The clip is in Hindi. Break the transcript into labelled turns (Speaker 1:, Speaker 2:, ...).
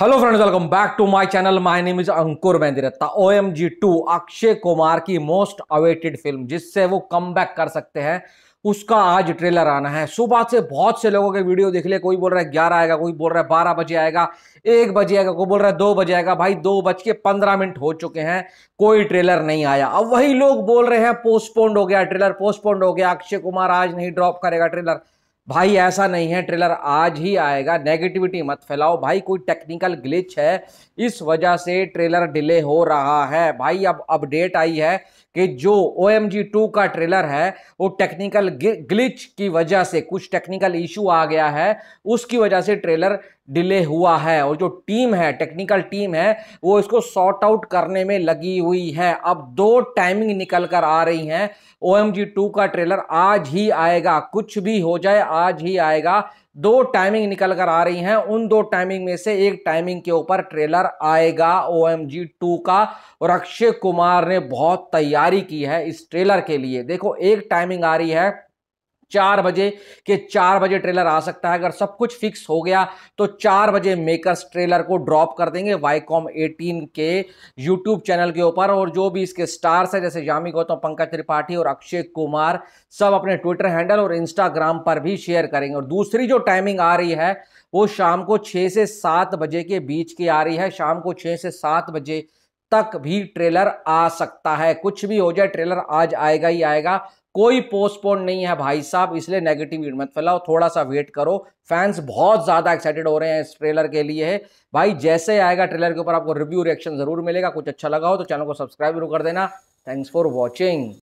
Speaker 1: hello friends welcome back to my channel my name is Ankur Mehndiratta O M G two Akshay Kumar की मोस्ट अवेटेड फिल्म जिससे वो कम बैक कर सकते हैं उसका आज ट्रेलर आना है सुबह से बहुत से लोगों के वीडियो देख ले कोई बोल रहा है ग्यारह आएगा कोई बोल रहा है बारह बजे आएगा एक बजे आएगा कोई बोल रहा है दो बजे आएगा भाई दो बज के पंद्रह मिनट हो चुके हैं कोई ट्रेलर नहीं आया अब वही लोग बोल रहे हैं पोस्टपोन्ड हो गया ट्रेलर पोस्टपोन्ड हो गया अक्षय कुमार आज नहीं ड्रॉप करेगा ट्रेलर भाई ऐसा नहीं है ट्रेलर आज ही आएगा नेगेटिविटी मत फैलाओ भाई कोई टेक्निकल ग्लिच है इस वजह से ट्रेलर डिले हो रहा है भाई अब अपडेट आई है कि जो ओ एम जी टू का ट्रेलर है वो टेक्निकल ग्लिच की वजह से कुछ टेक्निकल इशू आ गया है उसकी वजह से ट्रेलर डिले हुआ है और जो टीम है टेक्निकल टीम है वो इसको सॉर्ट आउट करने में लगी हुई है अब दो टाइमिंग निकल कर आ रही हैं ओ एम जी टू का ट्रेलर आज ही आएगा कुछ भी हो जाए आज ही आएगा दो टाइमिंग निकल कर आ रही हैं उन दो टाइमिंग में से एक टाइमिंग के ऊपर ट्रेलर आएगा ओ एम जी टू का और अक्षय कुमार ने बहुत तैयारी की है इस ट्रेलर के लिए देखो एक टाइमिंग आ रही है चार बजे के चार बजे ट्रेलर आ सकता है अगर सब कुछ फिक्स हो गया तो चार बजे मेकर्स ट्रेलर को ड्रॉप कर देंगे वाईकॉम 18 के यूट्यूब चैनल के ऊपर और जो भी इसके स्टार्स हैं जैसे यामी गौतम पंकज त्रिपाठी और अक्षय कुमार सब अपने ट्विटर हैंडल और इंस्टाग्राम पर भी शेयर करेंगे और दूसरी जो टाइमिंग आ रही है वो शाम को छः से सात बजे के बीच की आ रही है शाम को छः से सात बजे तक भी ट्रेलर आ सकता है कुछ भी हो जाए ट्रेलर आज आएगा ही आएगा कोई पोस्टपोन नहीं है भाई साहब इसलिए नेगेटिव मत फैलाओ थोड़ा सा वेट करो फैंस बहुत ज़्यादा एक्साइटेड हो रहे हैं इस ट्रेलर के लिए भाई जैसे आएगा ट्रेलर के ऊपर आपको रिव्यू रिएक्शन जरूर मिलेगा कुछ अच्छा लगा हो तो चैनल को सब्सक्राइब जरूर कर देना थैंक्स फॉर वॉचिंग